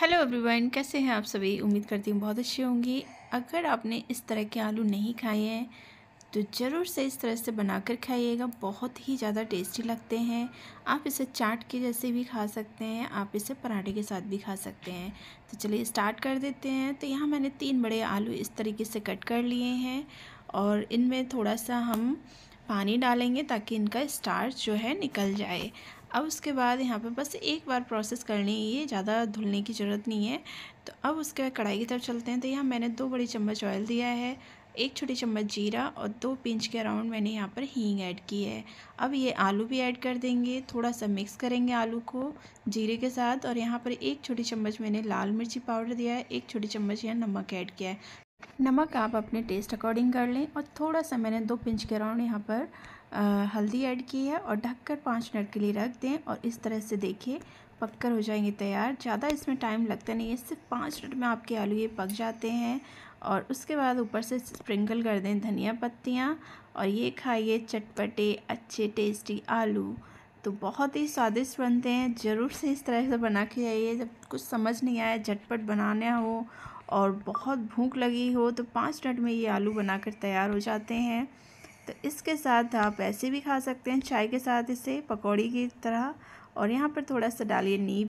hello everyone कैसे हैं आप सभी उम्मीद करती हूँ बहुत अच्छी होंगी अगर आपने इस तरह के आलू नहीं खाए हैं तो ज़रूर से इस तरह से बनाकर खाइएगा बहुत ही ज़्यादा टेस्टी लगते हैं आप इसे चाट के जैसे भी खा सकते हैं आप इसे पराठे के साथ भी खा सकते हैं तो चलिए स्टार्ट कर देते हैं तो यहाँ मैंने तीन बड़े आलू इस तरीके से कट कर लिए हैं और इनमें थोड़ा सा हम पानी डालेंगे ताकि इनका स्टार्च जो है निकल जाए अब उसके बाद यहाँ पर बस एक बार प्रोसेस करनी है ये ज़्यादा धुलने की ज़रूरत नहीं है तो अब उसके बाद कढ़ाई की तरफ चलते हैं तो यहाँ मैंने दो बड़ी चम्मच ऑयल दिया है एक छोटी चम्मच जीरा और दो पिंच के अराउंड मैंने यहाँ पर हींग ऐड की है अब ये आलू भी ऐड कर देंगे थोड़ा सा मिक्स करेंगे आलू को जीरे के साथ और यहाँ पर एक छोटी चम्मच मैंने लाल मिर्ची पाउडर दिया है एक छोटी चम्मच यहाँ नमक ऐड किया है नमक आप अपने टेस्ट अकॉर्डिंग कर लें और थोड़ा सा मैंने दो पिंच के अराउंड यहाँ पर हल्दी ऐड की है और ढककर पाँच मिनट के लिए रख दें और इस तरह से देखिए पककर हो जाएंगे तैयार ज़्यादा इसमें टाइम लगता नहीं है सिर्फ पाँच मिनट में आपके आलू ये पक जाते हैं और उसके बाद ऊपर से स्प्रिंकल कर दें धनिया पत्तियाँ और ये खाइए चटपटे अच्छे टेस्टी आलू तो बहुत ही स्वादिष्ट बनते हैं ज़रूर से इस तरह से बना के जाइए जब कुछ समझ नहीं आया झटपट बनाना हो और बहुत भूख लगी हो तो पाँच मिनट में ये आलू बनाकर तैयार हो जाते हैं तो इसके साथ आप ऐसे भी खा सकते हैं चाय के साथ इसे पकौड़ी की तरह और यहाँ पर थोड़ा सा डालिए नीब